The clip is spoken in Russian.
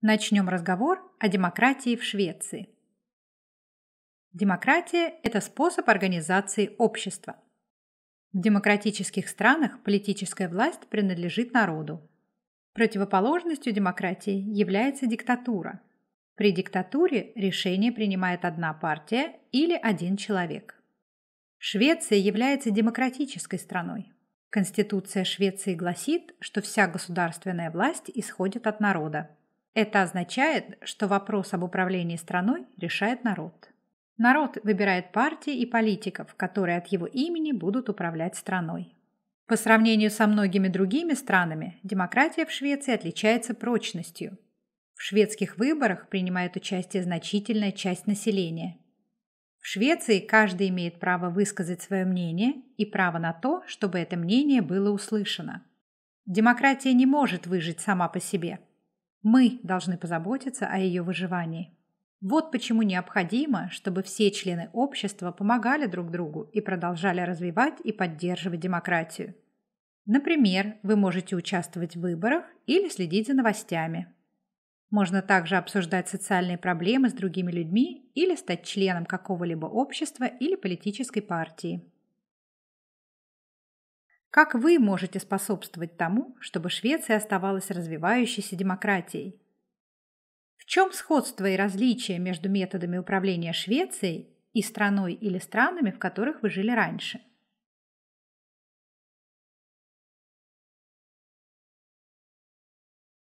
Начнем разговор о демократии в Швеции. Демократия – это способ организации общества. В демократических странах политическая власть принадлежит народу. Противоположностью демократии является диктатура. При диктатуре решение принимает одна партия или один человек. Швеция является демократической страной. Конституция Швеции гласит, что вся государственная власть исходит от народа. Это означает, что вопрос об управлении страной решает народ. Народ выбирает партии и политиков, которые от его имени будут управлять страной. По сравнению со многими другими странами, демократия в Швеции отличается прочностью. В шведских выборах принимает участие значительная часть населения. В Швеции каждый имеет право высказать свое мнение и право на то, чтобы это мнение было услышано. Демократия не может выжить сама по себе – мы должны позаботиться о ее выживании. Вот почему необходимо, чтобы все члены общества помогали друг другу и продолжали развивать и поддерживать демократию. Например, вы можете участвовать в выборах или следить за новостями. Можно также обсуждать социальные проблемы с другими людьми или стать членом какого-либо общества или политической партии. Как вы можете способствовать тому, чтобы Швеция оставалась развивающейся демократией? В чем сходство и различия между методами управления Швецией и страной или странами, в которых вы жили раньше?